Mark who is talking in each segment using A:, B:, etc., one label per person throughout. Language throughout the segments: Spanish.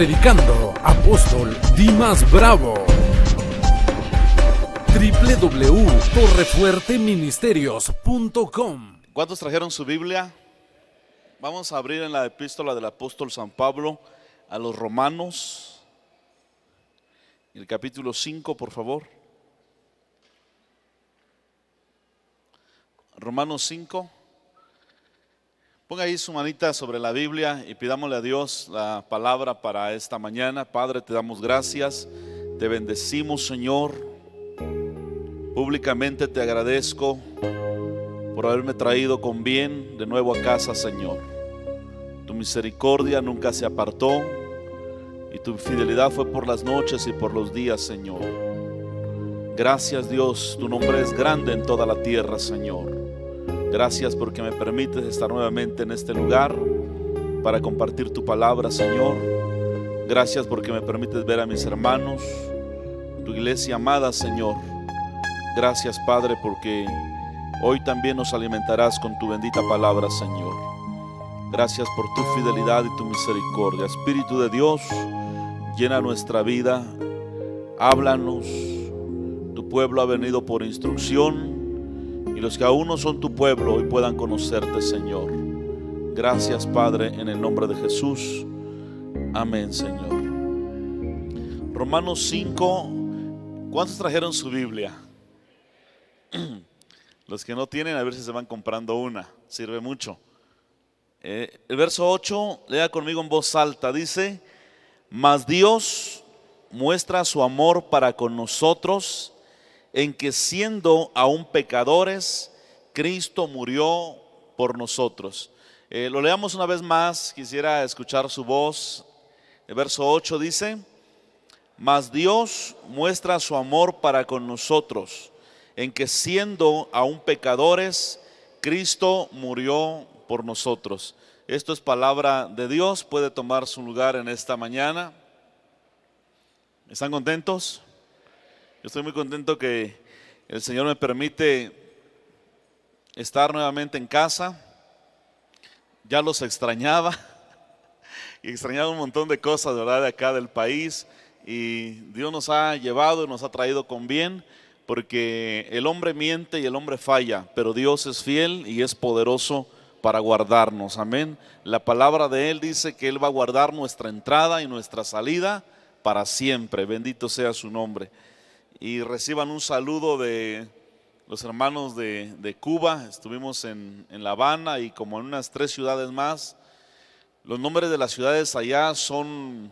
A: predicando apóstol Dimas Bravo. www.correfuerteministerios.com ¿Cuántos trajeron su Biblia? Vamos a abrir en la epístola del apóstol San Pablo a los romanos, el capítulo 5, por favor. Romanos 5. Ponga ahí su manita sobre la Biblia y pidámosle a Dios la palabra para esta mañana. Padre, te damos gracias, te bendecimos, Señor. Públicamente te agradezco por haberme traído con bien de nuevo a casa, Señor. Tu misericordia nunca se apartó y tu fidelidad fue por las noches y por los días, Señor. Gracias Dios, tu nombre es grande en toda la tierra, Señor. Gracias porque me permites estar nuevamente en este lugar para compartir tu palabra, Señor. Gracias porque me permites ver a mis hermanos, tu iglesia amada, Señor. Gracias, Padre, porque hoy también nos alimentarás con tu bendita palabra, Señor. Gracias por tu fidelidad y tu misericordia. Espíritu de Dios, llena nuestra vida, háblanos. Tu pueblo ha venido por instrucción los que aún no son tu pueblo y puedan conocerte, Señor. Gracias, Padre, en el nombre de Jesús. Amén, Señor. Romanos 5, ¿cuántos trajeron su Biblia? Los que no tienen, a ver si se van comprando una, sirve mucho. Eh, el verso 8, lea conmigo en voz alta, dice, mas Dios muestra su amor para con nosotros en que siendo aún pecadores, Cristo murió por nosotros. Eh, lo leamos una vez más, quisiera escuchar su voz. El verso 8 dice, mas Dios muestra su amor para con nosotros, en que siendo aún pecadores, Cristo murió por nosotros. Esto es palabra de Dios, puede tomar su lugar en esta mañana. ¿Están contentos? Yo estoy muy contento que el Señor me permite estar nuevamente en casa. Ya los extrañaba y extrañaba un montón de cosas, ¿verdad? De acá del país. Y Dios nos ha llevado y nos ha traído con bien, porque el hombre miente y el hombre falla, pero Dios es fiel y es poderoso para guardarnos. Amén. La palabra de Él dice que Él va a guardar nuestra entrada y nuestra salida para siempre. Bendito sea su nombre y reciban un saludo de los hermanos de, Cuba. Estuvimos en, La Habana y como en unas tres ciudades más. Los nombres de las ciudades allá son,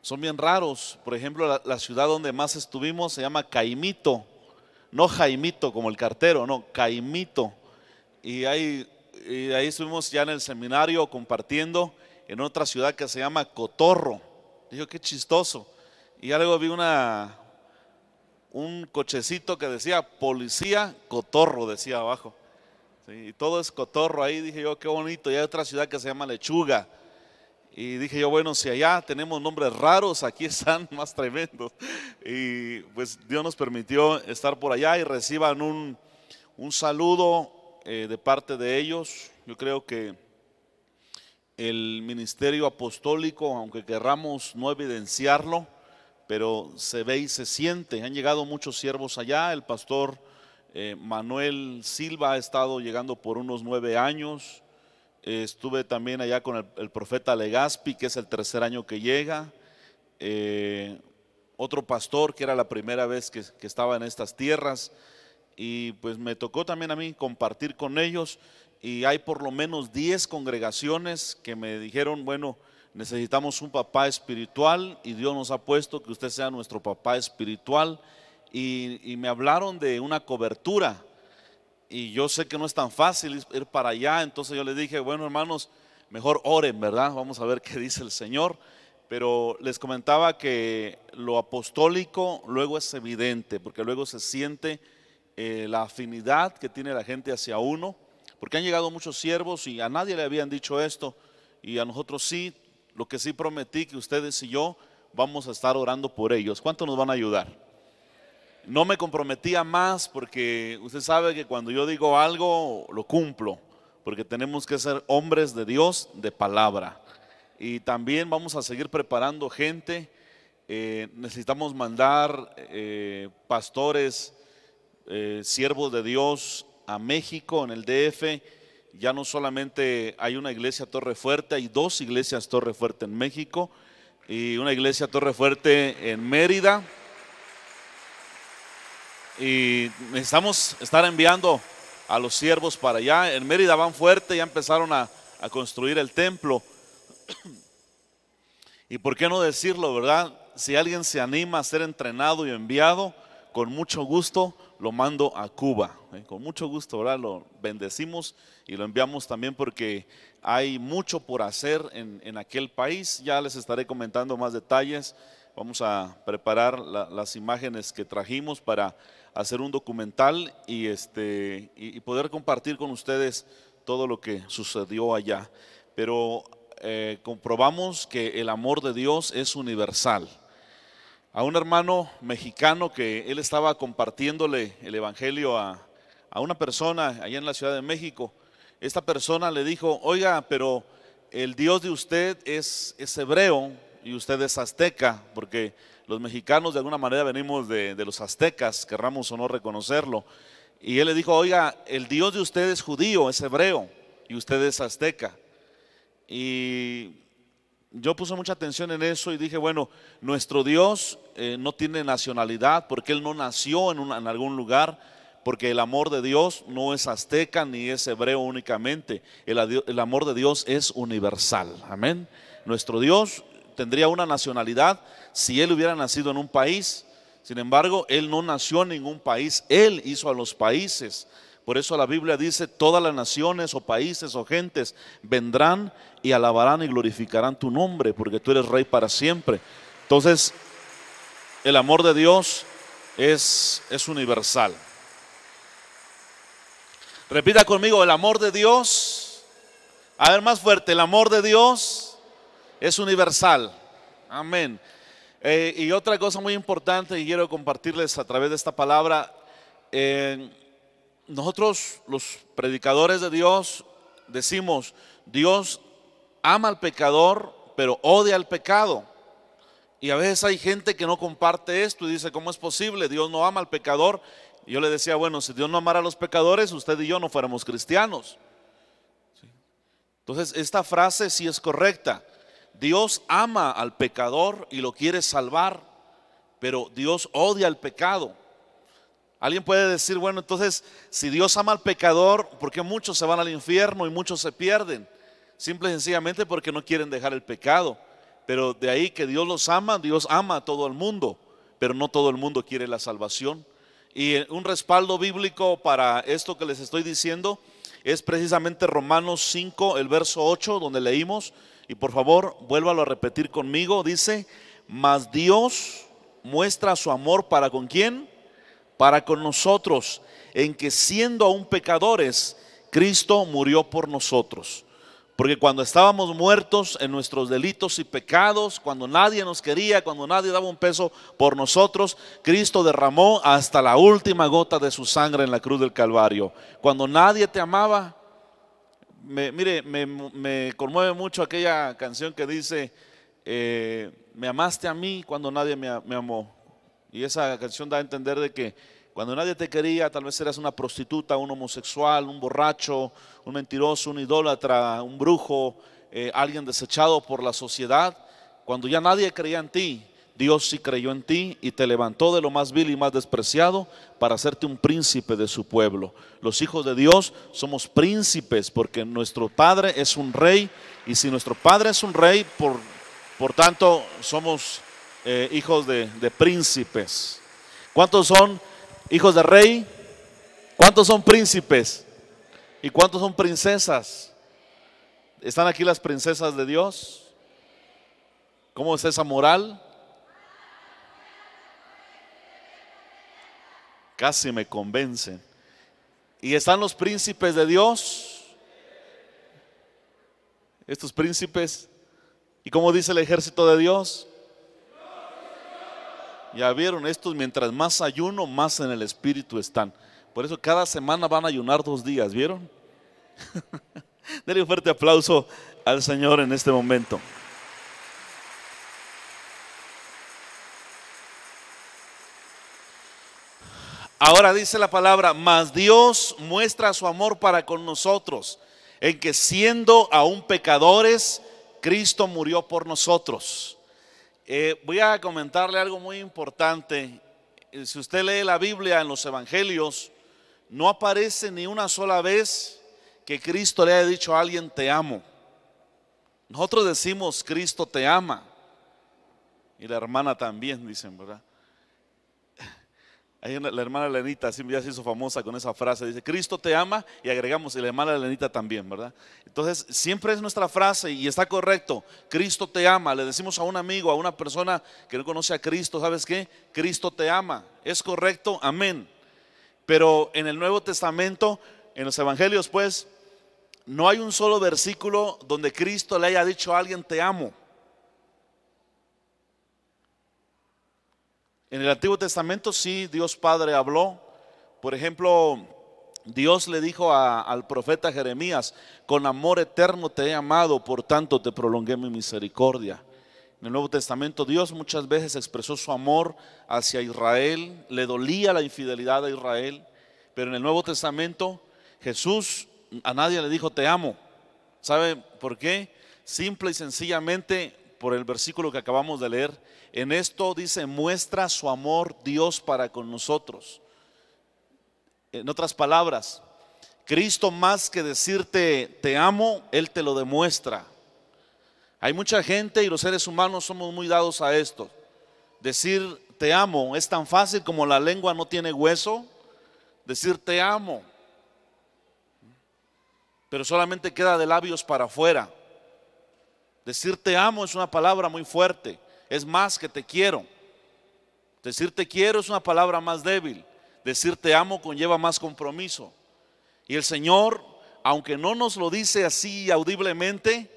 A: son bien raros. Por ejemplo, la, ciudad donde más estuvimos se llama Caimito. No Jaimito como el cartero, no, Caimito. Y ahí, ahí estuvimos ya en el seminario compartiendo en otra ciudad que se llama Cotorro. Dijo, qué chistoso. Y luego vi una, un cochecito que decía policía cotorro, decía abajo. y todo es cotorro ahí, dije yo, qué bonito. Y hay otra ciudad que se llama Lechuga. Y dije yo, bueno, si allá tenemos nombres raros, aquí están más tremendos. Y pues Dios nos permitió estar por allá y reciban un, saludo eh, de parte de ellos. Yo creo que el ministerio apostólico, aunque querramos no evidenciarlo, pero se ve y se siente. Han llegado muchos siervos allá, el pastor eh, Manuel Silva ha estado llegando por unos nueve años, eh, estuve también allá con el, profeta Legaspi, que es el tercer año que llega, eh, otro pastor que era la primera vez que, estaba en estas tierras, y pues me tocó también a mí compartir con ellos, y hay por lo menos 10 congregaciones que me dijeron, bueno, Necesitamos un papá espiritual y Dios nos ha puesto que usted sea nuestro papá espiritual. Y, me hablaron de una cobertura y yo sé que no es tan fácil ir para allá, entonces yo le dije, bueno hermanos, mejor oren, ¿verdad? Vamos a ver qué dice el Señor. Pero les comentaba que lo apostólico luego es evidente, porque luego se siente eh, la afinidad que tiene la gente hacia uno, porque han llegado muchos siervos y a nadie le habían dicho esto, y a nosotros sí, lo que sí prometí que ustedes y yo vamos a estar orando por ellos. ¿Cuánto nos van a ayudar? No me comprometía más porque usted sabe que cuando yo digo algo lo cumplo, porque tenemos que ser hombres de Dios de palabra. Y también vamos a seguir preparando gente. Eh, necesitamos mandar eh, pastores, eh, siervos de Dios a México, en el DF ya no solamente hay una iglesia Torre Fuerte, hay dos iglesias Torre Fuerte en México y una iglesia Torre Fuerte en Mérida. Y necesitamos estar enviando a los siervos para allá. En Mérida van fuerte, ya empezaron a, a construir el templo. y por qué no decirlo, ¿verdad? Si alguien se anima a ser entrenado y enviado, con mucho gusto lo mando a Cuba. ¿eh? Con mucho gusto, ahora lo bendecimos y lo enviamos también porque hay mucho por hacer en, aquel país. Ya les estaré comentando más detalles. Vamos a preparar las imágenes que trajimos para hacer un documental y, este, y, poder compartir con ustedes todo lo que sucedió allá. Pero eh, comprobamos que el amor de Dios es universal a un hermano mexicano que él estaba compartiéndole el Evangelio a, una persona allá en la Ciudad de México. Esta persona le dijo, oiga, pero el Dios de usted es, es hebreo y usted es azteca, porque los mexicanos de alguna manera venimos de, de los aztecas, querramos o no reconocerlo. Y él le dijo, oiga, el Dios de usted es judío, es hebreo, y usted es azteca. Y yo puse mucha atención en eso y dije, bueno, nuestro Dios eh, no tiene nacionalidad porque Él no nació en, en algún lugar, porque el amor de Dios no es azteca ni es hebreo únicamente, el, el amor de Dios es universal, amén. Nuestro Dios tendría una nacionalidad si Él hubiera nacido en un país, sin embargo, Él no nació en ningún país, Él hizo a los países. Por eso la Biblia dice, todas las naciones o países o gentes vendrán y alabarán y glorificarán tu nombre, porque tú eres rey para siempre. Entonces, el amor de Dios es, es universal. Repita conmigo, el amor de Dios, a ver más fuerte, el amor de Dios es universal. Amén. Eh, y otra cosa muy importante y quiero compartirles a través de esta palabra, eh, nosotros los predicadores de Dios decimos, Dios ama al pecador, pero odia al pecado. Y a veces hay gente que no comparte esto y dice, ¿cómo es posible? Dios no ama al pecador. Y yo le decía, bueno, si Dios no amara a los pecadores, usted y yo no fuéramos cristianos. Entonces, esta frase sí es correcta. Dios ama al pecador y lo quiere salvar, pero Dios odia al pecado. Alguien puede decir, bueno, entonces, si Dios ama al pecador, ¿por qué muchos se van al infierno y muchos se pierden? Simple y sencillamente porque no quieren dejar el pecado. Pero de ahí que Dios los ama, Dios ama a todo el mundo, pero no todo el mundo quiere la salvación. Y un respaldo bíblico para esto que les estoy diciendo es precisamente Romanos 5, el verso 8, donde leímos, y por favor, vuélvalo a repetir conmigo, dice, más Dios muestra su amor para con quién? para con nosotros, en que siendo aún pecadores, Cristo murió por nosotros. Porque cuando estábamos muertos en nuestros delitos y pecados, cuando nadie nos quería, cuando nadie daba un peso por nosotros, Cristo derramó hasta la última gota de su sangre en la cruz del Calvario. Cuando nadie te amaba, mire, me, conmueve mucho aquella canción que dice, eh, me amaste a mí cuando nadie me amó. Y esa canción da a entender de que cuando nadie te quería, tal vez eras una prostituta, un homosexual, un borracho, un mentiroso, un idólatra, un brujo, eh, alguien desechado por la sociedad. Cuando ya nadie creía en ti, Dios sí creyó en ti y te levantó de lo más vil y más despreciado para hacerte un príncipe de su pueblo. Los hijos de Dios somos príncipes porque nuestro Padre es un rey y si nuestro Padre es un rey, por, por tanto somos eh, hijos de, de príncipes? ¿Cuántos son hijos de rey? ¿Cuántos son príncipes? ¿Y cuántos son princesas? ¿Están aquí las princesas de Dios? ¿Cómo es esa moral? Casi me convencen. ¿Y están los príncipes de Dios? Estos príncipes. ¿Y cómo dice el ejército de Dios? Ya vieron, estos mientras más ayuno, más en el espíritu están. Por eso cada semana van a ayunar dos días, ¿vieron? Denle un fuerte aplauso al Señor en este momento. Ahora dice la palabra, mas Dios muestra su amor para con nosotros, en que siendo aún pecadores, Cristo murió por nosotros. Eh, voy a comentarle algo muy importante. Eh, si usted lee la Biblia en los Evangelios, no aparece ni una sola vez que Cristo le haya dicho a alguien, te amo. Nosotros decimos, Cristo te ama. Y la hermana también, dicen, ¿verdad? Ahí la, hermana Lenita ya se hizo famosa con esa frase, dice, Cristo te ama y agregamos, y la hermana Lenita también, ¿verdad? Entonces, siempre es nuestra frase y está correcto, Cristo te ama, le decimos a un amigo, a una persona que no conoce a Cristo, ¿sabes qué? Cristo te ama, es correcto, amén. Pero en el Nuevo Testamento, en los Evangelios, pues, no hay un solo versículo donde Cristo le haya dicho a alguien, te amo. En el Antiguo Testamento sí Dios Padre habló. Por ejemplo, Dios le dijo al profeta Jeremías, con amor eterno te he amado, por tanto te prolongué mi misericordia. En el Nuevo Testamento Dios muchas veces expresó su amor hacia Israel, le dolía la infidelidad a Israel, pero en el Nuevo Testamento Jesús a nadie le dijo te amo. ¿Sabe por qué? Simple y sencillamente por el versículo que acabamos de leer, en esto dice, muestra su amor Dios para con nosotros. En otras palabras, Cristo más que decirte te amo, Él te lo demuestra. Hay mucha gente y los seres humanos somos muy dados a esto. Decir te amo es tan fácil como la lengua no tiene hueso. Decir te amo. Pero solamente queda de labios para afuera. Decir te amo es una palabra muy fuerte es más que te quiero. Decir te quiero es una palabra más débil. Decir te amo conlleva más compromiso. Y el Señor, aunque no nos lo dice así audiblemente,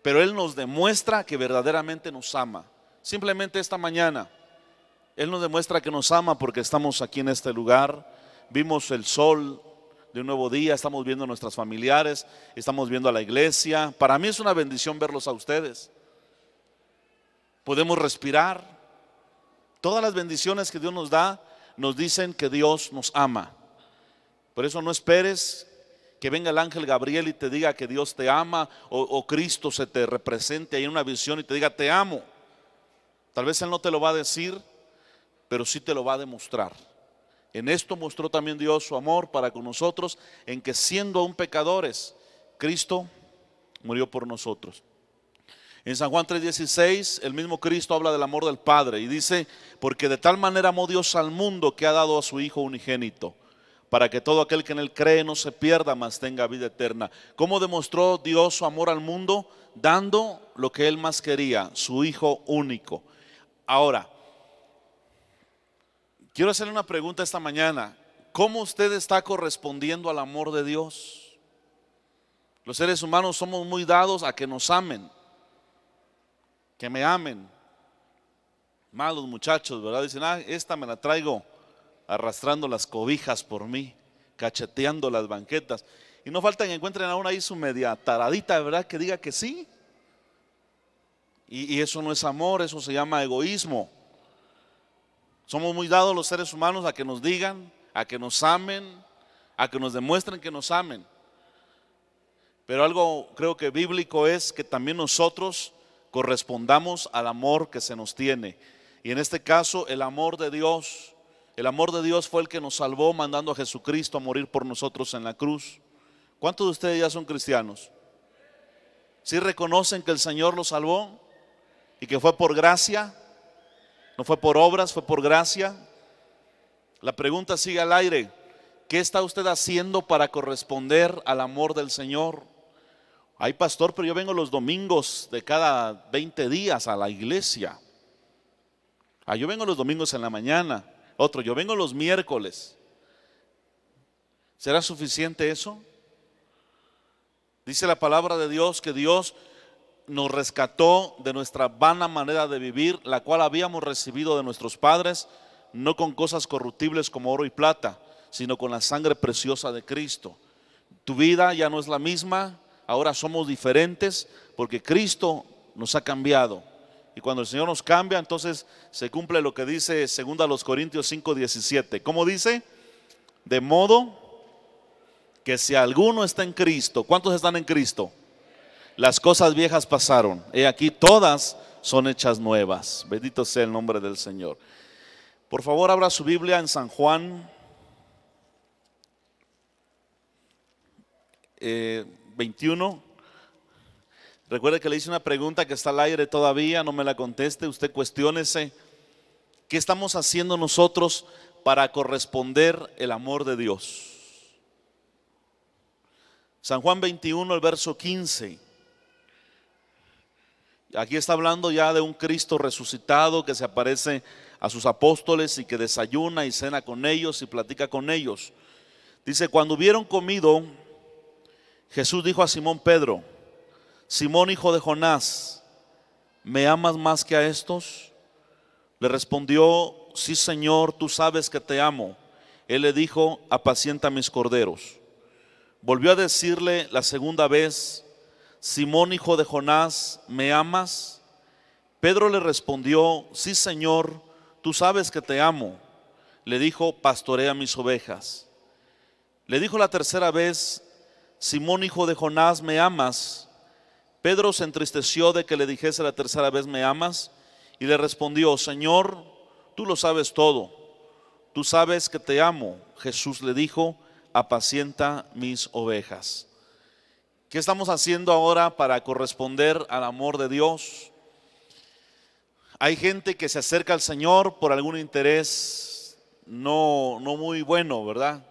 A: pero Él nos demuestra que verdaderamente nos ama. Simplemente esta mañana, Él nos demuestra que nos ama porque estamos aquí en este lugar, vimos el sol de un nuevo día, estamos viendo a nuestras familiares, estamos viendo a la iglesia. Para mí es una bendición verlos a ustedes podemos respirar. Todas las bendiciones que Dios nos da nos dicen que Dios nos ama. Por eso no esperes que venga el ángel Gabriel y te diga que Dios te ama o, Cristo se te represente ahí en una visión y te diga te amo. Tal vez Él no te lo va a decir, pero sí te lo va a demostrar. En esto mostró también Dios su amor para con nosotros, en que siendo aún pecadores, Cristo murió por nosotros. En San Juan 3:16, el mismo Cristo habla del amor del Padre y dice, porque de tal manera amó Dios al mundo que ha dado a su Hijo unigénito, para que todo aquel que en él cree no se pierda, mas tenga vida eterna. ¿Cómo demostró Dios su amor al mundo? Dando lo que él más quería, su Hijo único. Ahora, quiero hacerle una pregunta esta mañana. ¿Cómo usted está correspondiendo al amor de Dios? Los seres humanos somos muy dados a que nos amen que me amen. Malos muchachos, ¿verdad? Dicen, ah, esta me la traigo arrastrando las cobijas por mí, cacheteando las banquetas. Y no faltan, que encuentren a una ahí su media taradita, ¿verdad? Que diga que sí. Y, y eso no es amor, eso se llama egoísmo. Somos muy dados los seres humanos a que nos digan, a que nos amen, a que nos demuestren que nos amen. Pero algo creo que bíblico es que también nosotros correspondamos al amor que se nos tiene. Y en este caso, el amor de Dios. El amor de Dios fue el que nos salvó mandando a Jesucristo a morir por nosotros en la cruz. ¿Cuántos de ustedes ya son cristianos? Si ¿Sí reconocen que el Señor los salvó y que fue por gracia? No fue por obras, fue por gracia. La pregunta sigue al aire. ¿Qué está usted haciendo para corresponder al amor del Señor? hay pastor, pero yo vengo los domingos de cada 20 días a la iglesia. Ah, yo vengo los domingos en la mañana. Otro, yo vengo los miércoles. ¿Será suficiente eso? Dice la palabra de Dios que Dios nos rescató de nuestra vana manera de vivir, la cual habíamos recibido de nuestros padres, no con cosas corruptibles como oro y plata, sino con la sangre preciosa de Cristo. Tu vida ya no es la misma, ahora somos diferentes porque Cristo nos ha cambiado. Y cuando el Señor nos cambia, entonces se cumple lo que dice 2 Corintios 5, 17. ¿Cómo dice? De modo que si alguno está en Cristo, ¿cuántos están en Cristo? Las cosas viejas pasaron. He aquí todas son hechas nuevas. Bendito sea el nombre del Señor. Por favor, abra su Biblia en San Juan. Eh, 21. Recuerde que le hice una pregunta que está al aire todavía, no me la conteste, usted cuestiónese. ¿Qué estamos haciendo nosotros para corresponder el amor de Dios? San Juan 21, el verso 15. Aquí está hablando ya de un Cristo resucitado que se aparece a sus apóstoles y que desayuna y cena con ellos y platica con ellos. Dice, cuando hubieron comido, Jesús dijo a Simón Pedro, Simón hijo de Jonás, ¿me amas más que a estos? Le respondió, sí Señor, tú sabes que te amo. Él le dijo, apacienta mis corderos. Volvió a decirle la segunda vez, Simón hijo de Jonás, ¿me amas? Pedro le respondió, sí Señor, tú sabes que te amo. Le dijo, pastorea mis ovejas. Le dijo la tercera vez, Simón hijo de Jonás, ¿me amas? Pedro se entristeció de que le dijese la tercera vez, ¿me amas? Y le respondió, Señor, tú lo sabes todo, tú sabes que te amo. Jesús le dijo, apacienta mis ovejas. ¿Qué estamos haciendo ahora para corresponder al amor de Dios? Hay gente que se acerca al Señor por algún interés no, no muy bueno, ¿verdad?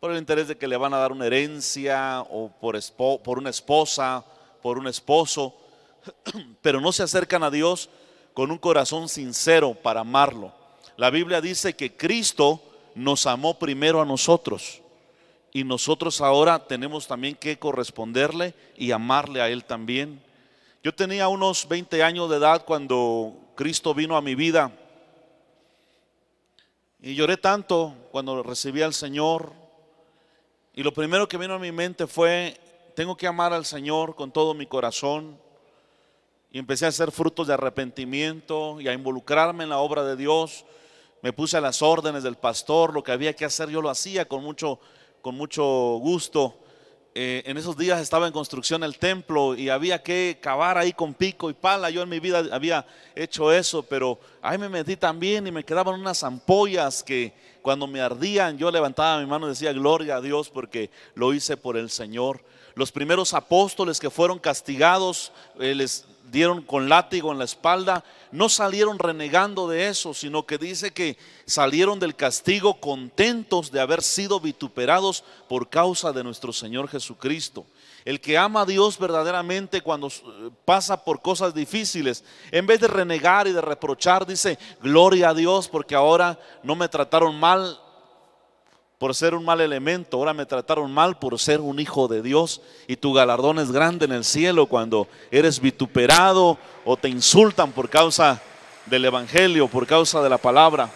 A: por el interés de que le van a dar una herencia o por, por una esposa, por un esposo, pero no se acercan a Dios con un corazón sincero para amarlo. La Biblia dice que Cristo nos amó primero a nosotros y nosotros ahora tenemos también que corresponderle y amarle a Él también. Yo tenía unos 20 años de edad cuando Cristo vino a mi vida y lloré tanto cuando recibí al Señor y lo primero que vino a mi mente fue, tengo que amar al Señor con todo mi corazón. Y empecé a hacer frutos de arrepentimiento y a involucrarme en la obra de Dios. Me puse a las órdenes del pastor, lo que había que hacer yo lo hacía con mucho, con mucho gusto. Eh, en esos días estaba en construcción el templo y había que cavar ahí con pico y pala. Yo en mi vida había hecho eso, pero ahí me metí también y me quedaban unas ampollas que, cuando me ardían, yo levantaba mi mano y decía, gloria a Dios porque lo hice por el Señor. Los primeros apóstoles que fueron castigados, eh, les dieron con látigo en la espalda, no salieron renegando de eso, sino que dice que salieron del castigo contentos de haber sido vituperados por causa de nuestro Señor Jesucristo. El que ama a Dios verdaderamente cuando eh, pasa por cosas difíciles, en vez de renegar y de reprochar, dice, gloria a Dios porque ahora no me trataron mal por ser un mal elemento, ahora me trataron mal por ser un hijo de Dios y tu galardón es grande en el cielo cuando eres vituperado o te insultan por causa del Evangelio, por causa de la palabra.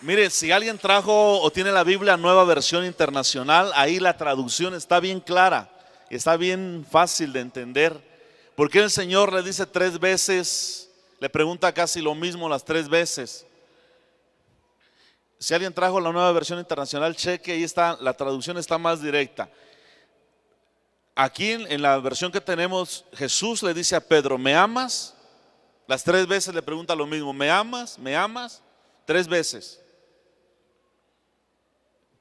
A: Mire, si alguien trajo o tiene la Biblia Nueva Versión Internacional, ahí la traducción está bien clara, está bien fácil de entender. Porque el Señor le dice tres veces, le pregunta casi lo mismo las tres veces. Si alguien trajo la Nueva Versión Internacional, cheque, ahí está, la traducción está más directa. Aquí en, en la versión que tenemos, Jesús le dice a Pedro, ¿me amas? Las tres veces le pregunta lo mismo, ¿me amas? ¿Me amas? Tres veces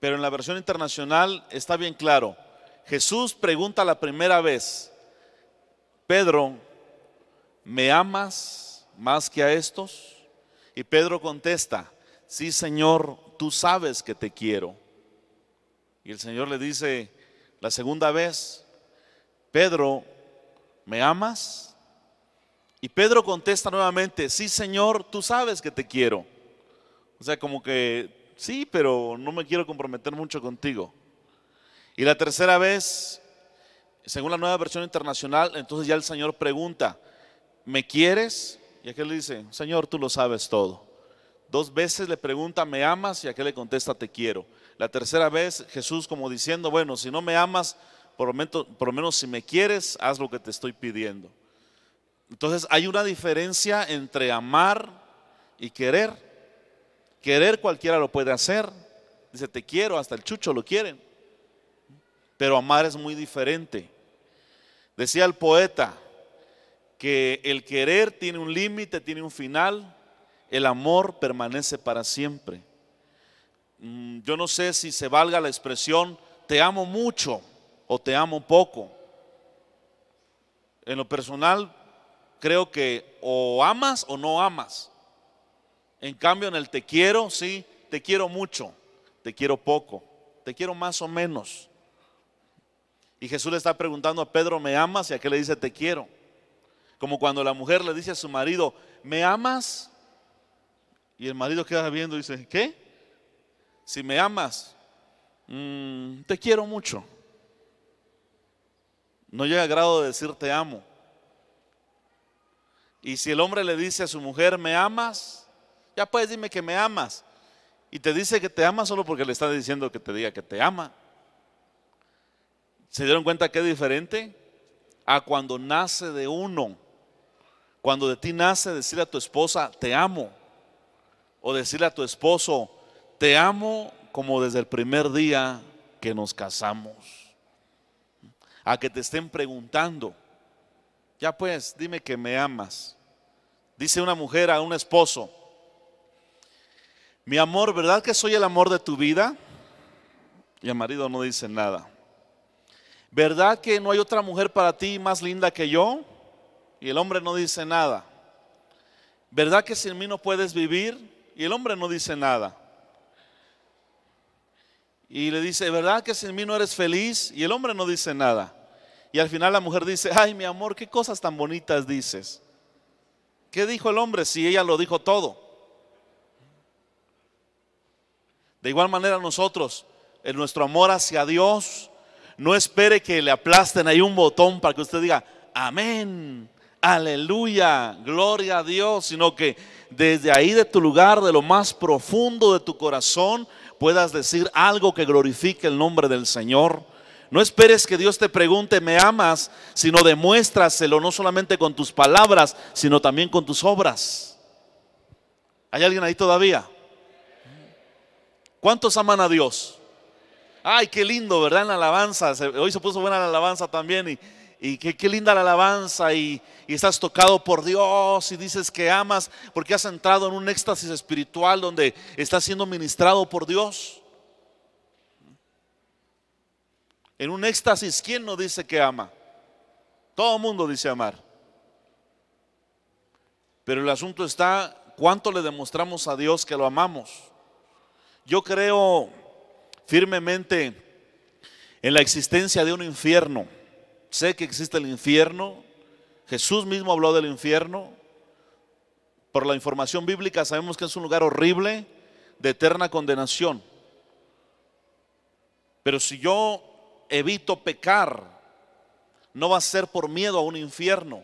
A: pero en la versión internacional está bien claro. Jesús pregunta la primera vez, Pedro, ¿me amas más que a estos? Y Pedro contesta, sí Señor, tú sabes que te quiero. Y el Señor le dice la segunda vez, Pedro, ¿me amas? Y Pedro contesta nuevamente, sí Señor, tú sabes que te quiero. O sea, como que sí, pero no me quiero comprometer mucho contigo. Y la tercera vez, según la nueva versión internacional, entonces ya el Señor pregunta, ¿me quieres? Y aquel le dice, Señor, tú lo sabes todo. Dos veces le pregunta, ¿me amas? Y aquel le contesta, te quiero. La tercera vez Jesús como diciendo, bueno, si no me amas, por lo, menos, por lo menos si me quieres, haz lo que te estoy pidiendo. Entonces hay una diferencia entre amar y querer. Querer cualquiera lo puede hacer. Dice, te quiero, hasta el chucho lo quieren. Pero amar es muy diferente. Decía el poeta que el querer tiene un límite, tiene un final, el amor permanece para siempre. Mm, yo no sé si se valga la expresión te amo mucho o te amo poco. En lo personal, creo que o amas o no amas. En cambio, en el te quiero, sí, te quiero mucho, te quiero poco, te quiero más o menos. Y Jesús le está preguntando a Pedro, ¿me amas? Y a qué le dice, te quiero. Como cuando la mujer le dice a su marido, ¿me amas? Y el marido queda viendo y dice, ¿qué? Si me amas, mm, te quiero mucho. No llega a grado de decir te amo. Y si el hombre le dice a su mujer, ¿me amas? Ya puedes dime que me amas. Y te dice que te ama solo porque le está diciendo que te diga que te ama. ¿Se dieron cuenta qué diferente? A cuando nace de uno. Cuando de ti nace decirle a tu esposa, te amo. O decirle a tu esposo, te amo como desde el primer día que nos casamos. A que te estén preguntando, ya pues, dime que me amas. Dice una mujer a un esposo, mi amor, ¿verdad que soy el amor de tu vida? Y el marido no dice nada. ¿Verdad que no hay otra mujer para ti más linda que yo? Y el hombre no dice nada. ¿Verdad que sin mí no puedes vivir? Y el hombre no dice nada. Y le dice, ¿verdad que sin mí no eres feliz? Y el hombre no dice nada. Y al final la mujer dice, ay mi amor, qué cosas tan bonitas dices. ¿Qué dijo el hombre si ella lo dijo todo? De igual manera nosotros, en nuestro amor hacia Dios, no espere que le aplasten ahí un botón para que usted diga, amén, aleluya, gloria a Dios, sino que desde ahí de tu lugar, de lo más profundo de tu corazón, puedas decir algo que glorifique el nombre del Señor. No esperes que Dios te pregunte, ¿me amas? Sino demuéstraselo, no solamente con tus palabras, sino también con tus obras. ¿Hay alguien ahí todavía? ¿Cuántos aman a Dios? Ay, qué lindo, ¿verdad? En la alabanza. Hoy se puso buena la alabanza también. Y, qué, linda la alabanza. Y, estás tocado por Dios. Y dices que amas porque has entrado en un éxtasis espiritual donde estás siendo ministrado por Dios. En un éxtasis, ¿quién no dice que ama? Todo el mundo dice amar. Pero el asunto está, ¿cuánto le demostramos a Dios que lo amamos? Yo creo firmemente en la existencia de un infierno. Sé que existe el infierno. Jesús mismo habló del infierno. Por la información bíblica sabemos que es un lugar horrible de eterna condenación. Pero si yo evito pecar, no va a ser por miedo a un infierno.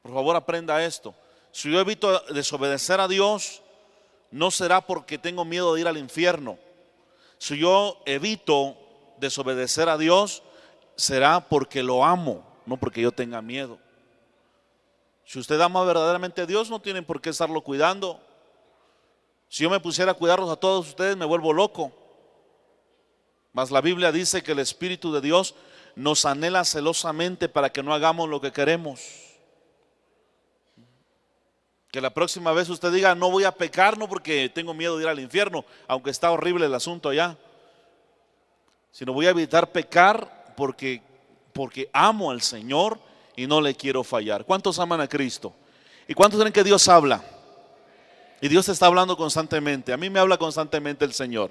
A: Por favor, aprenda esto. Si yo evito desobedecer a Dios, no será porque tengo miedo de ir al infierno. Si yo evito desobedecer a Dios, será porque lo amo, no porque yo tenga miedo. Si usted ama verdaderamente a Dios, no tiene por qué estarlo cuidando. Si yo me pusiera a cuidarlos a todos ustedes, me vuelvo loco. Mas la Biblia dice que el Espíritu de Dios nos anhela celosamente para que no hagamos lo que queremos. Que la próxima vez usted diga, no voy a pecar, no porque tengo miedo de ir al infierno, aunque está horrible el asunto allá. Sino voy a evitar pecar porque, porque amo al Señor y no le quiero fallar. ¿Cuántos aman a Cristo? ¿Y cuántos creen que Dios habla? Y Dios está hablando constantemente. A mí me habla constantemente el Señor.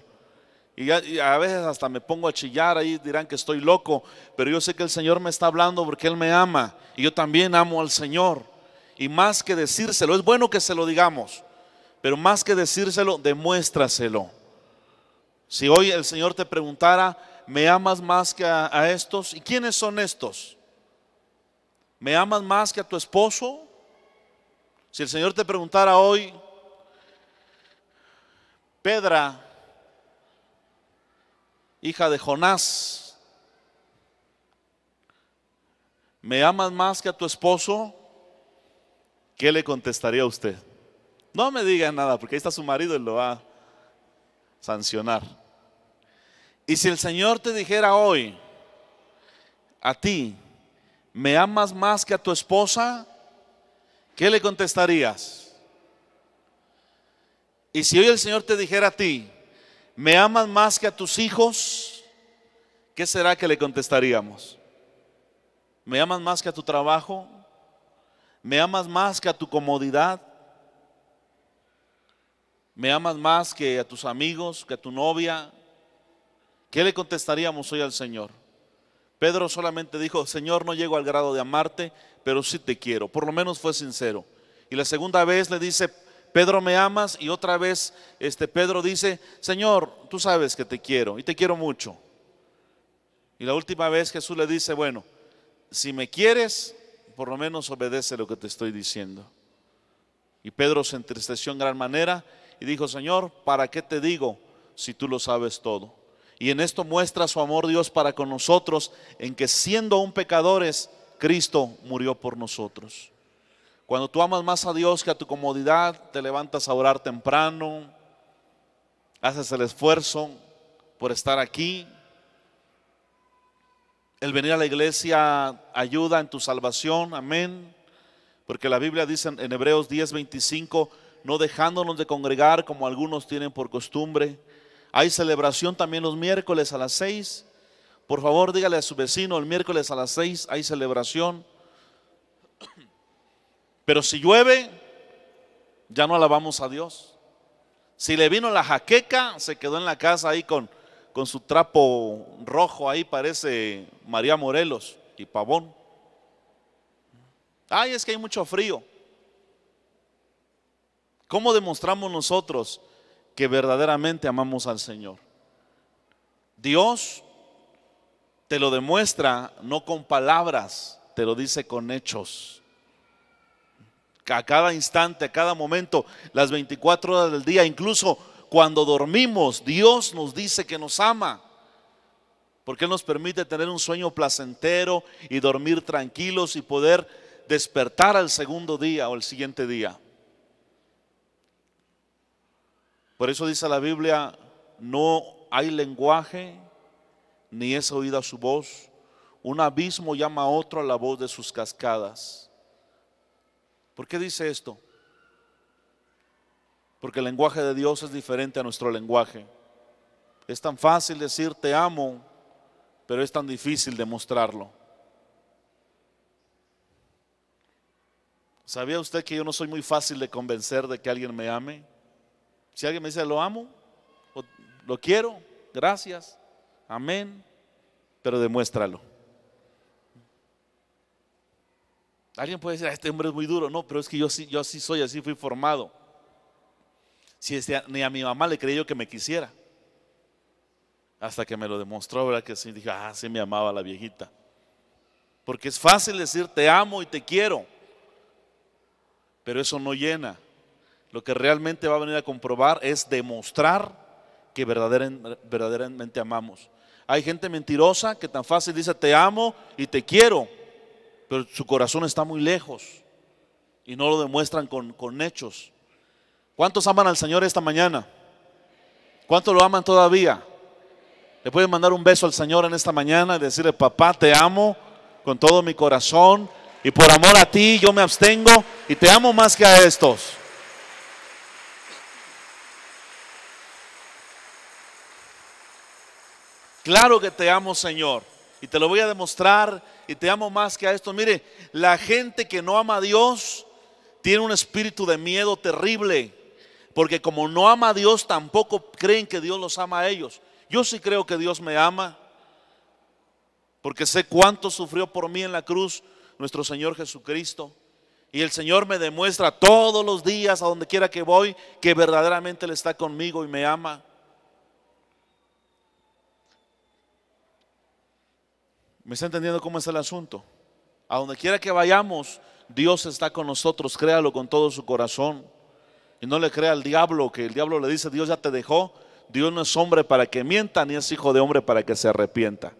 A: Y a, y a, veces hasta me pongo a chillar, ahí dirán que estoy loco, pero yo sé que el Señor me está hablando porque Él me ama y yo también amo al Señor. Y más que decírselo, es bueno que se lo digamos, pero más que decírselo, demuéstraselo. Si hoy el Señor te preguntara, ¿me amas más que a, estos? ¿Y quiénes son estos? ¿Me amas más que a tu esposo? Si el Señor te preguntara hoy, Pedra, hija de Jonás, ¿me amas más que a tu esposo? ¿qué le contestaría a usted? No me diga nada, porque ahí está su marido y lo va a sancionar. Y si el Señor te dijera hoy, a ti, ¿me amas más que a tu esposa? ¿Qué le contestarías? Y si hoy el Señor te dijera a ti, ¿me amas más que a tus hijos? ¿Qué será que le contestaríamos? ¿Me amas más que a tu trabajo? ¿Me amas más que a tu comodidad? ¿Me amas más que a tus amigos, que a tu novia? ¿Qué le contestaríamos hoy al Señor? Pedro solamente dijo, Señor, no llego al grado de amarte, pero sí te quiero. Por lo menos fue sincero. Y la segunda vez le dice, Pedro, ¿me amas? Y otra vez este Pedro dice, Señor, tú sabes que te quiero y te quiero mucho. Y la última vez Jesús le dice, bueno, si me quieres, por lo menos obedece lo que te estoy diciendo. Y Pedro se entristeció en gran manera y dijo, Señor, ¿para qué te digo si tú lo sabes todo? Y en esto muestra su amor Dios para con nosotros, en que siendo aún pecadores, Cristo murió por nosotros. Cuando tú amas más a Dios que a tu comodidad, te levantas a orar temprano, haces el esfuerzo por estar aquí, el venir a la iglesia ayuda en tu salvación, amén. Porque la Biblia dice en Hebreos 10:25, no dejándonos de congregar como algunos tienen por costumbre. Hay celebración también los miércoles a las 6. Por favor, dígale a su vecino, el miércoles a las 6 hay celebración. Pero si llueve, ya no alabamos a Dios. Si le vino la jaqueca, se quedó en la casa ahí con con su trapo rojo ahí parece María Morelos y Pavón. Ay, es que hay mucho frío. ¿Cómo demostramos nosotros que verdaderamente amamos al Señor? Dios te lo demuestra no con palabras, te lo dice con hechos. A cada instante, a cada momento, las 24 horas del día, incluso cuando dormimos, Dios nos dice que nos ama. Porque nos permite tener un sueño placentero y dormir tranquilos y poder despertar al segundo día o al siguiente día. Por eso dice la Biblia, no hay lenguaje, ni es oída su voz. Un abismo llama a otro a la voz de sus cascadas. ¿Por qué dice esto? porque el lenguaje de Dios es diferente a nuestro lenguaje. Es tan fácil decir te amo, pero es tan difícil demostrarlo. ¿Sabía usted que yo no soy muy fácil de convencer de que alguien me ame? Si alguien me dice lo amo, o, lo quiero, gracias, amén, pero demuéstralo. Alguien puede decir, ah, este hombre es muy duro, no, pero es que yo así yo soy, así fui formado. Si este, ni a mi mamá le creyó yo que me quisiera. Hasta que me lo demostró, ¿verdad? Que sí, dije, ah, sí me amaba la viejita. Porque es fácil decir te amo y te quiero, pero eso no llena. Lo que realmente va a venir a comprobar es demostrar que verdaderamente amamos. Hay gente mentirosa que tan fácil dice te amo y te quiero, pero su corazón está muy lejos y no lo demuestran con, con hechos. ¿Cuántos aman al Señor esta mañana? ¿Cuántos lo aman todavía? Le pueden mandar un beso al Señor en esta mañana y decirle, papá, te amo con todo mi corazón y por amor a ti yo me abstengo y te amo más que a estos. Claro que te amo, Señor, y te lo voy a demostrar y te amo más que a estos. Mire, la gente que no ama a Dios tiene un espíritu de miedo terrible. Porque como no ama a Dios, tampoco creen que Dios los ama a ellos. Yo sí creo que Dios me ama, porque sé cuánto sufrió por mí en la cruz nuestro Señor Jesucristo. Y el Señor me demuestra todos los días, a donde quiera que voy, que verdaderamente Él está conmigo y me ama. ¿Me está entendiendo cómo es el asunto? A donde quiera que vayamos, Dios está con nosotros, créalo con todo su corazón. Y no le crea al diablo que el diablo le dice, Dios ya te dejó. Dios no es hombre para que mienta, ni es hijo de hombre para que se arrepienta.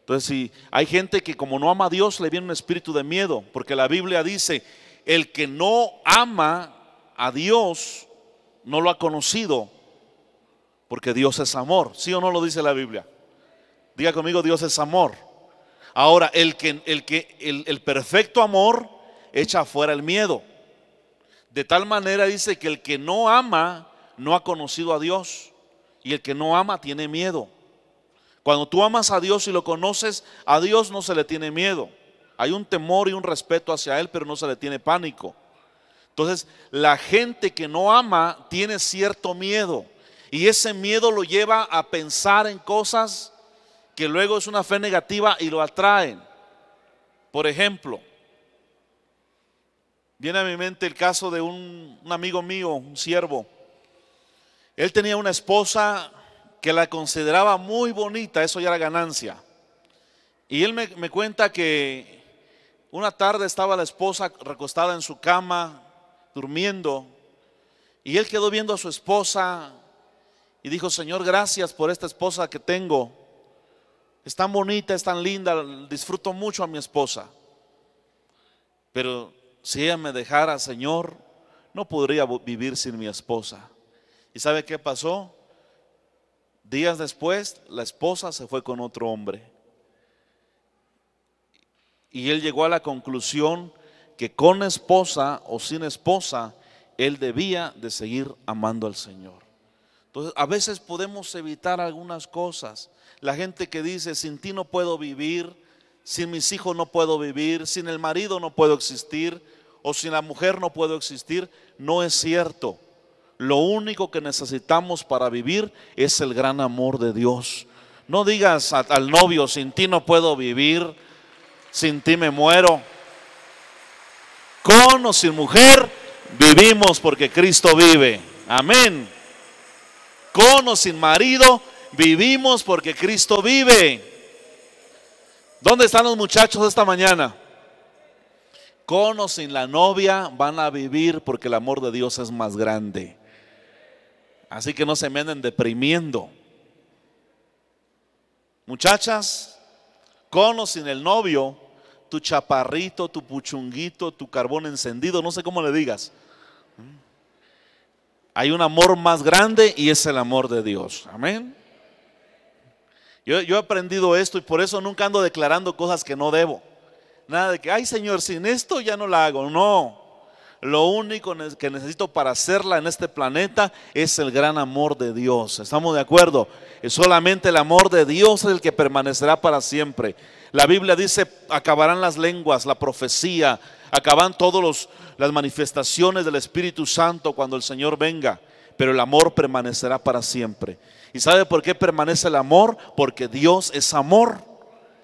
A: Entonces, si hay gente que como no ama a Dios, le viene un espíritu de miedo, porque la Biblia dice, el que no ama a Dios, no lo ha conocido, porque Dios es amor. ¿Sí o no lo dice la Biblia? Diga conmigo, Dios es amor. Ahora, el, que, el, que, el perfecto amor echa fuera el miedo. De tal manera dice que el que no ama no ha conocido a Dios y el que no ama tiene miedo. Cuando tú amas a Dios y lo conoces, a Dios no se le tiene miedo. Hay un temor y un respeto hacia Él, pero no se le tiene pánico. Entonces, la gente que no ama tiene cierto miedo y ese miedo lo lleva a pensar en cosas que luego es una fe negativa y lo atraen. Por ejemplo, Viene a mi mente el caso de un, amigo mío, un siervo. Él tenía una esposa que la consideraba muy bonita, eso ya era ganancia. Y él me, me cuenta que una tarde estaba la esposa recostada en su cama, durmiendo, y él quedó viendo a su esposa y dijo, Señor, gracias por esta esposa que tengo. Es tan bonita, es tan linda, disfruto mucho a mi esposa. Pero si ella me dejara, Señor, no podría vivir sin mi esposa. ¿Y sabe qué pasó? Días después, la esposa se fue con otro hombre. Y él llegó a la conclusión que con esposa o sin esposa, él debía de seguir amando al Señor. Entonces, a veces podemos evitar algunas cosas. La gente que dice, sin ti no puedo vivir, sin mis hijos no puedo vivir, sin el marido no puedo existir o sin la mujer no puedo existir, no es cierto. Lo único que necesitamos para vivir es el gran amor de Dios. No digas al novio, sin ti no puedo vivir, sin ti me muero. Con o sin mujer, vivimos porque Cristo vive. Amén. Con o sin marido, vivimos porque Cristo vive. ¿Dónde están los muchachos esta mañana? Con o sin la novia van a vivir porque el amor de Dios es más grande. Así que no se me deprimiendo. Muchachas, con o sin el novio, tu chaparrito, tu puchunguito, tu carbón encendido, no sé cómo le digas. ¿Mm? Hay un amor más grande y es el amor de Dios. Amén. Yo, he aprendido esto y por eso nunca ando declarando cosas que no debo. Nada de que, ay Señor, sin esto ya no la hago. No. Lo único que necesito para hacerla en este planeta es el gran amor de Dios. ¿Estamos de acuerdo? Es solamente el amor de Dios el que permanecerá para siempre. La Biblia dice, acabarán las lenguas, la profecía, acaban todas las manifestaciones del Espíritu Santo cuando el Señor venga pero el amor permanecerá para siempre. ¿Y sabe por qué permanece el amor? Porque Dios es amor.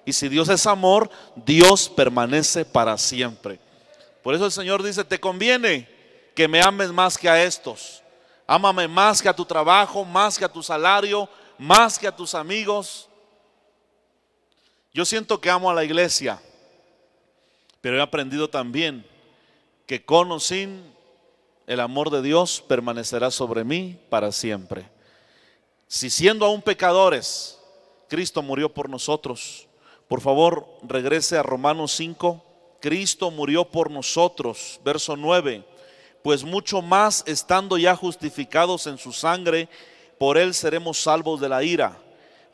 A: Y si Dios es amor, Dios permanece para siempre. Por eso el Señor dice, te conviene que me ames más que a estos. Ámame más que a tu trabajo, más que a tu salario, más que a tus amigos. Yo siento que amo a la iglesia, pero he aprendido también que con sin el amor de Dios permanecerá sobre mí para siempre. Si siendo aún pecadores, Cristo murió por nosotros. Por favor, regrese a Romanos 5. Cristo murió por nosotros, verso 9. Pues mucho más estando ya justificados en su sangre, por él seremos salvos de la ira.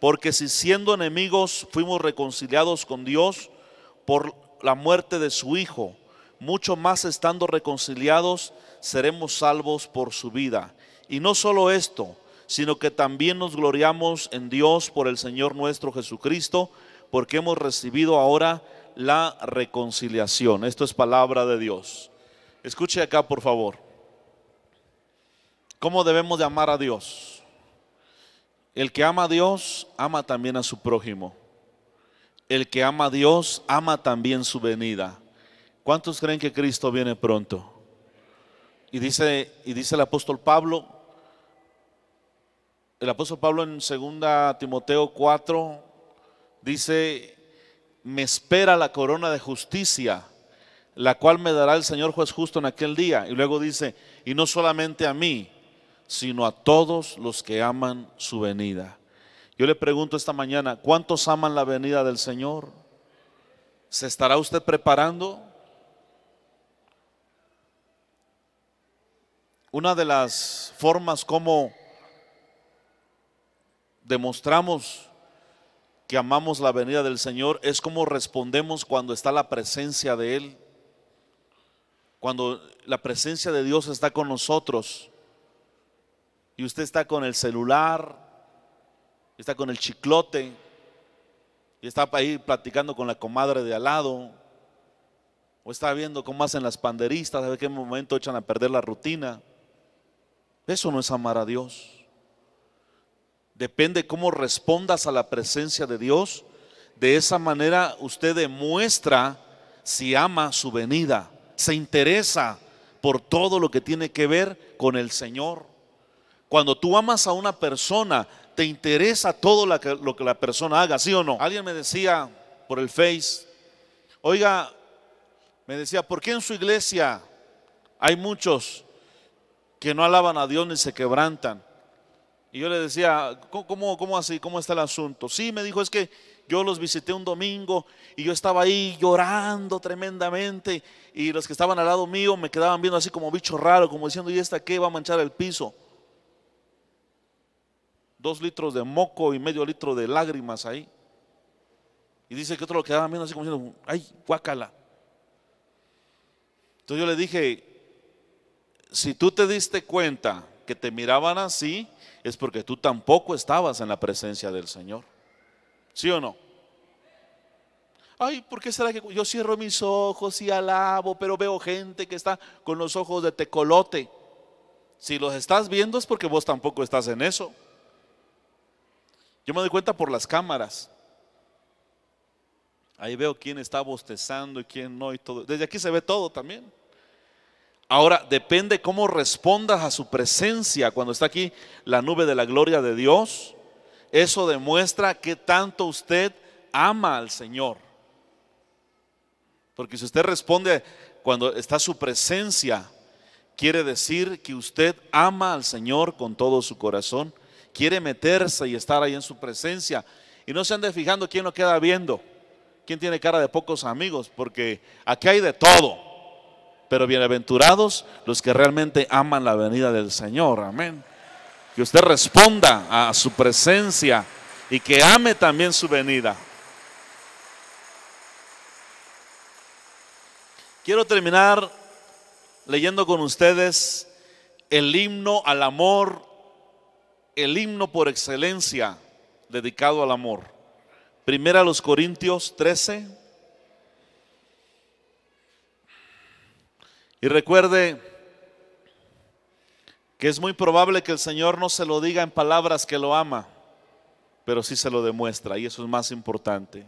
A: Porque si siendo enemigos fuimos reconciliados con Dios por la muerte de su Hijo, mucho más estando reconciliados, seremos salvos por su vida. Y no solo esto, sino que también nos gloriamos en Dios por el Señor nuestro Jesucristo, porque hemos recibido ahora la reconciliación. Esto es palabra de Dios. Escuche acá, por favor. ¿Cómo debemos de amar a Dios? El que ama a Dios, ama también a su prójimo. El que ama a Dios, ama también su venida. ¿Cuántos creen que Cristo viene pronto? Y dice, y dice el apóstol Pablo, el apóstol Pablo en 2 Timoteo 4 dice, me espera la corona de justicia, la cual me dará el Señor juez justo en aquel día. Y luego dice, y no solamente a mí, sino a todos los que aman su venida. Yo le pregunto esta mañana, ¿cuántos aman la venida del Señor? ¿Se estará usted preparando? Una de las formas como demostramos que amamos la venida del Señor es como respondemos cuando está la presencia de Él, cuando la presencia de Dios está con nosotros y usted está con el celular, está con el chiclote y está ahí platicando con la comadre de al lado o está viendo cómo hacen las panderistas, a ver qué momento echan a perder la rutina. Eso no es amar a Dios. Depende cómo respondas a la presencia de Dios. De esa manera usted demuestra si ama su venida, se interesa por todo lo que tiene que ver con el Señor. Cuando tú amas a una persona, te interesa todo lo que, la persona haga, ¿sí o no? Alguien me decía por el Face, oiga, me decía, ¿por qué en su iglesia hay muchos que no alaban a Dios ni se quebrantan. Y yo le decía, ¿cómo, cómo así? ¿Cómo está el asunto? Sí, me dijo, es que yo los visité un domingo y yo estaba ahí llorando tremendamente y los que estaban al lado mío me quedaban viendo así como bicho raro, como diciendo, ¿y esta qué va a manchar el piso? Dos litros de moco y medio litro de lágrimas ahí. Y dice que otro lo quedaban viendo así como diciendo, ay, guácala. Entonces yo le dije, si tú te diste cuenta que te miraban así, es porque tú tampoco estabas en la presencia del Señor. ¿Sí o no? Ay, ¿por qué será que yo cierro mis ojos y alabo, pero veo gente que está con los ojos de tecolote? Si los estás viendo es porque vos tampoco estás en eso. Yo me doy cuenta por las cámaras. Ahí veo quién está bostezando y quién no y todo. Desde aquí se ve todo también. Ahora depende cómo respondas a su presencia cuando está aquí la nube de la gloria de Dios. Eso demuestra que tanto usted ama al Señor. Porque si usted responde cuando está su presencia, quiere decir que usted ama al Señor con todo su corazón, quiere meterse y estar ahí en su presencia. Y no se ande fijando quién lo queda viendo, quién tiene cara de pocos amigos, porque aquí hay de todo. Pero bienaventurados los que realmente aman la venida del Señor. Amén. Que usted responda a su presencia y que ame también su venida. Quiero terminar leyendo con ustedes el himno al amor, el himno por excelencia dedicado al amor. Primera a los Corintios 13, Y recuerde que es muy probable que el Señor no se lo diga en palabras que lo ama, pero sí se lo demuestra, y eso es más importante.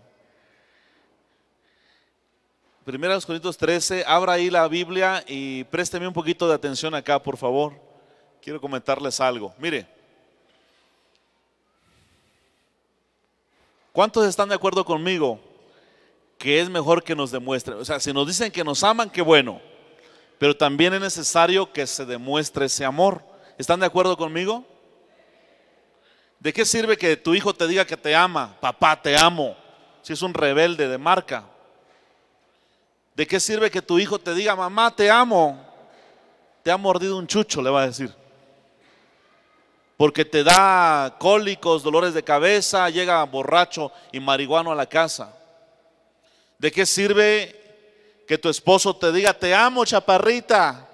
A: Primera de los Corintios 13, abra ahí la Biblia y présteme un poquito de atención acá, por favor. Quiero comentarles algo. Mire, ¿cuántos están de acuerdo conmigo que es mejor que nos demuestren? O sea, si nos dicen que nos aman, qué bueno pero también es necesario que se demuestre ese amor. ¿Están de acuerdo conmigo? ¿De qué sirve que tu hijo te diga que te ama, papá, te amo, si es un rebelde de marca? ¿De qué sirve que tu hijo te diga, mamá, te amo? Te ha mordido un chucho, le va a decir. Porque te da cólicos, dolores de cabeza, llega borracho y marihuano a la casa. ¿De qué sirve que tu esposo te diga, te amo, chaparrita.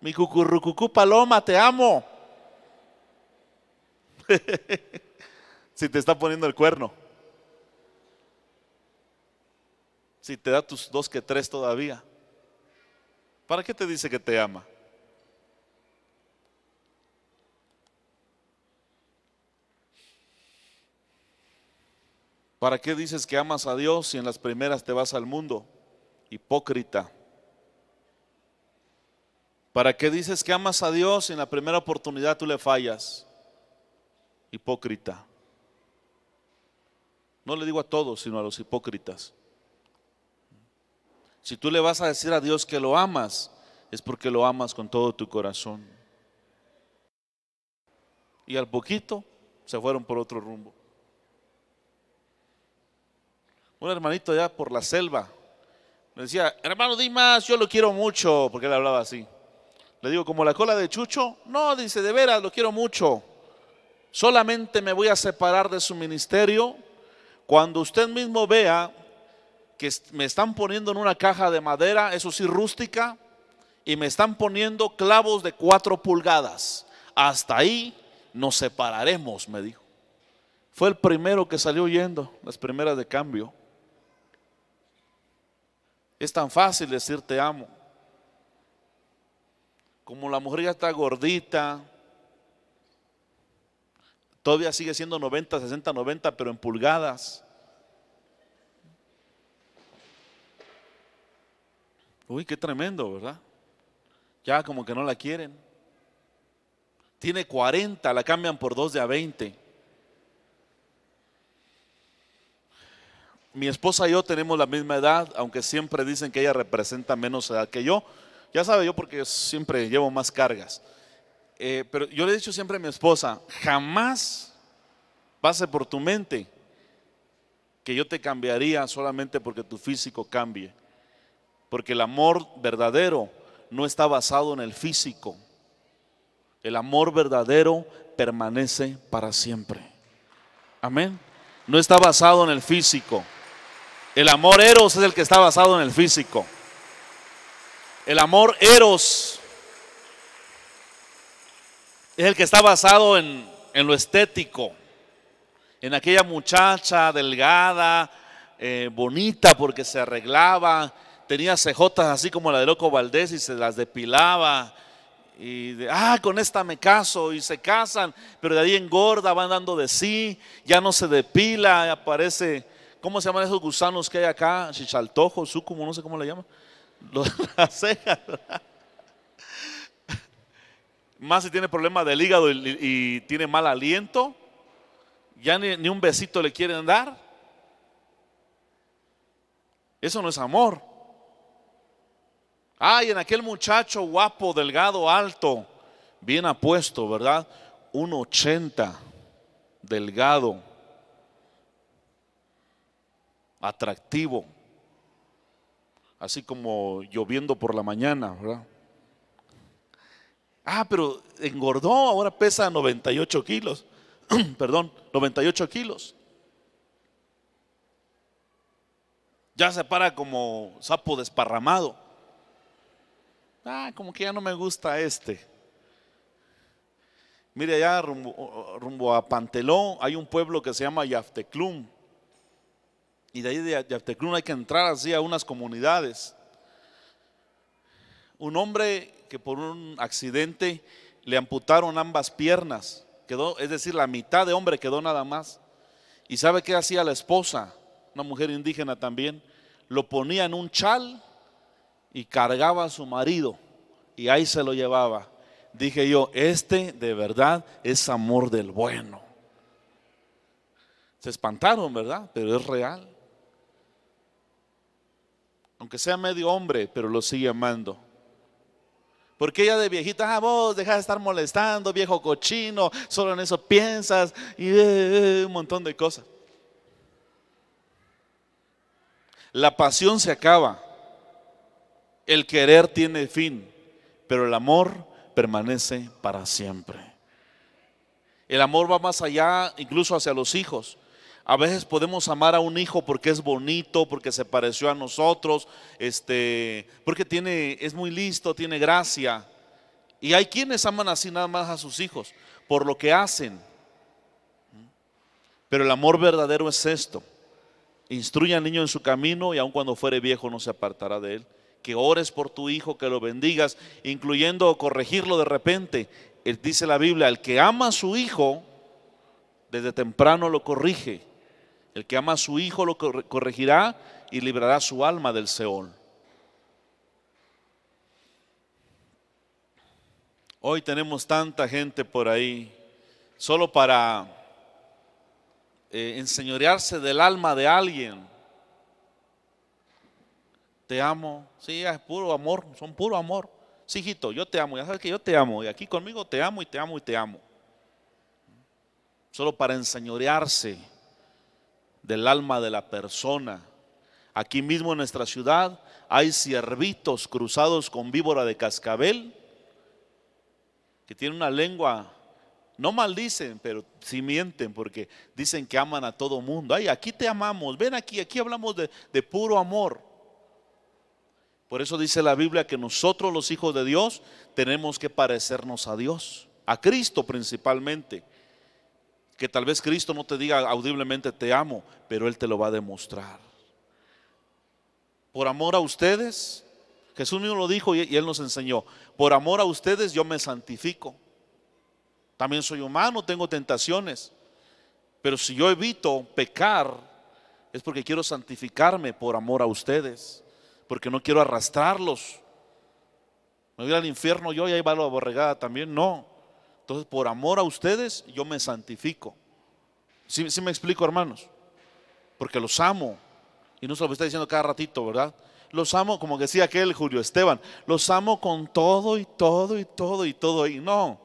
A: Mi cucurrucucú paloma, te amo. si te está poniendo el cuerno. Si te da tus dos que tres todavía. ¿Para qué te dice que te ama? ¿Para qué dices que amas a Dios si en las primeras te vas al mundo? hipócrita. ¿Para qué dices que amas a Dios y en la primera oportunidad tú le fallas? Hipócrita. No le digo a todos, sino a los hipócritas. Si tú le vas a decir a Dios que lo amas, es porque lo amas con todo tu corazón. Y al poquito se fueron por otro rumbo. Un hermanito ya por la selva, me decía, hermano Dimas, yo lo quiero mucho, porque él hablaba así. Le digo, ¿como la cola de Chucho? No, dice, de veras, lo quiero mucho. Solamente me voy a separar de su ministerio cuando usted mismo vea que me están poniendo en una caja de madera, eso sí, rústica, y me están poniendo clavos de cuatro pulgadas. Hasta ahí nos separaremos, me dijo. Fue el primero que salió yendo, las primeras de cambio. Es tan fácil decir te amo. Como la mujer ya está gordita, todavía sigue siendo 90, 60, 90, pero en pulgadas. Uy, qué tremendo, ¿verdad? Ya como que no la quieren. Tiene 40, la cambian por 2 de a 20. Mi esposa y yo tenemos la misma edad, aunque siempre dicen que ella representa menos edad que yo. Ya sabe yo porque siempre llevo más cargas. Eh, pero yo le he dicho siempre a mi esposa, jamás pase por tu mente que yo te cambiaría solamente porque tu físico cambie. Porque el amor verdadero no está basado en el físico. El amor verdadero permanece para siempre. Amén. No está basado en el físico. El amor eros es el que está basado en el físico. El amor eros es el que está basado en, lo estético, en aquella muchacha delgada, eh, bonita porque se arreglaba, tenía cejotas así como la de Loco Valdés y se las depilaba. Y de, ah, con esta me caso y se casan, pero de ahí engorda, van dando de sí, ya no se depila, aparece ¿Cómo se llaman esos gusanos que hay acá? Chichaltojo, sucumo, no sé cómo le llaman. Las cejas. Más si tiene problemas del hígado y, tiene mal aliento. Ya ni, un besito le quieren dar. Eso no es amor. Ay, en aquel muchacho guapo, delgado, alto, bien apuesto, ¿verdad? Un 80, delgado atractivo, así como lloviendo por la mañana, Ah, pero engordó, ahora pesa 98 kilos, perdón, 98 kilos. Ya se para como sapo desparramado. Ah, como que ya no me gusta este. Mire, allá rumbo, rumbo a Pantelón hay un pueblo que se llama Yafteclum. Y de ahí de Yaptecún hay que entrar así a unas comunidades. Un hombre que por un accidente le amputaron ambas piernas, quedó, es decir, la mitad de hombre quedó nada más. ¿Y sabe qué hacía la esposa? Una mujer indígena también. Lo ponía en un chal y cargaba a su marido y ahí se lo llevaba. Dije yo, este de verdad es amor del bueno. Se espantaron, ¿verdad? Pero es real aunque sea medio hombre, pero lo sigue amando. Porque ella de viejita, ah, vos deja de estar molestando, viejo cochino, solo en eso piensas y eh, eh, un montón de cosas. La pasión se acaba, el querer tiene fin, pero el amor permanece para siempre. El amor va más allá, incluso hacia los hijos. A veces podemos amar a un hijo porque es bonito, porque se pareció a nosotros, este, porque tiene, es muy listo, tiene gracia. Y hay quienes aman así nada más a sus hijos, por lo que hacen. Pero el amor verdadero es esto. Instruye al niño en su camino y aun cuando fuere viejo no se apartará de él. Que ores por tu hijo, que lo bendigas, incluyendo corregirlo de repente. Él dice la Biblia, el que ama a su hijo, desde temprano lo corrige el que ama a su hijo lo corregirá y librará su alma del Seol. Hoy tenemos tanta gente por ahí solo para eh, enseñorearse del alma de alguien. Te amo, sí, es puro amor, son puro amor. Sí, hijito, yo te amo, ya sabes que yo te amo, y aquí conmigo te amo y te amo y te amo. Solo para enseñorearse del alma de la persona. Aquí mismo en nuestra ciudad hay ciervitos cruzados con víbora de cascabel que tienen una lengua, no maldicen, pero sí mienten porque dicen que aman a todo mundo. Ay, aquí te amamos, ven aquí, aquí hablamos de, de puro amor. Por eso dice la Biblia que nosotros los hijos de Dios tenemos que parecernos a Dios, a Cristo principalmente que tal vez Cristo no te diga audiblemente te amo, pero Él te lo va a demostrar. Por amor a ustedes, Jesús mismo lo dijo y, Él nos enseñó, por amor a ustedes yo me santifico. También soy humano, tengo tentaciones, pero si yo evito pecar, es porque quiero santificarme por amor a ustedes, porque no quiero arrastrarlos. Me voy al infierno yo y ahí va la borregada también, no. Entonces, por amor a ustedes, yo me santifico. ¿Sí, me explico, hermanos? Porque los amo. Y no se lo está diciendo cada ratito, ¿verdad? Los amo, como decía aquel Julio Esteban, los amo con todo y todo y todo y todo. Y no,